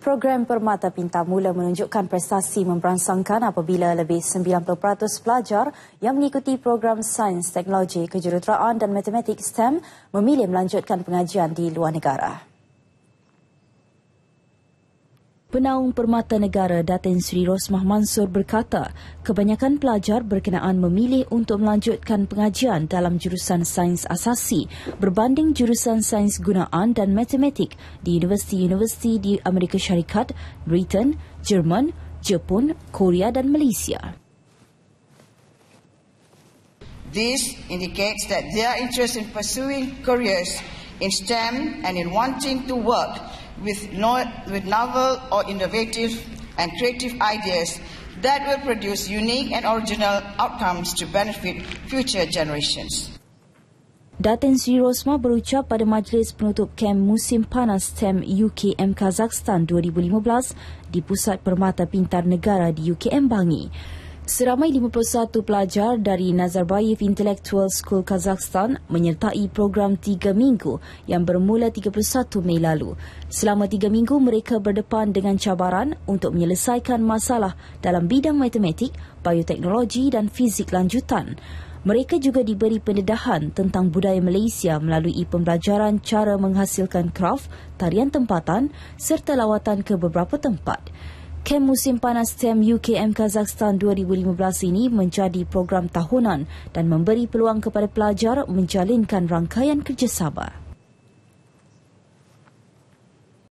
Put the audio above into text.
Program Permata Pintar mula menunjukkan prestasi memberansangkan apabila lebih 90% pelajar yang mengikuti program Sains, Teknologi, Kejuruteraan dan Matematik STEM memilih melanjutkan pengajian di luar negara. Penaung Permata Negara Datin Sri Rosmah Mansur berkata, kebanyakan pelajar berkenaan memilih untuk melanjutkan pengajian dalam jurusan sains asasi berbanding jurusan sains gunaan dan matematik di universiti-universiti di Amerika Syarikat, Britain, Jerman, Jepun, Korea dan Malaysia. This indicates that their interest in pursuing careers in STEM and in wanting to work with, no, with novel or innovative and creative ideas that will produce unique and original outcomes to benefit future generations. Datin Sri Rosma berucap pada majlis penutup kem musim panas STEM UKM Kazakhstan 2015 di Pusat Permata Pintar Negara di UKM Bangi. Seramai 51 pelajar dari Nazarbayev Intellectual School Kazakhstan menyertai program 3 minggu yang bermula 31 Mei lalu. Selama 3 minggu mereka berdepan dengan cabaran untuk menyelesaikan masalah dalam bidang matematik, bioteknologi dan fizik lanjutan. Mereka juga diberi pendedahan tentang budaya Malaysia melalui pembelajaran cara menghasilkan kraf, tarian tempatan serta lawatan ke beberapa tempat. Kem musim panas TEM UKM Kazakhstan 2015 ini menjadi program tahunan dan memberi peluang kepada pelajar menjalinkan rangkaian kerjasama.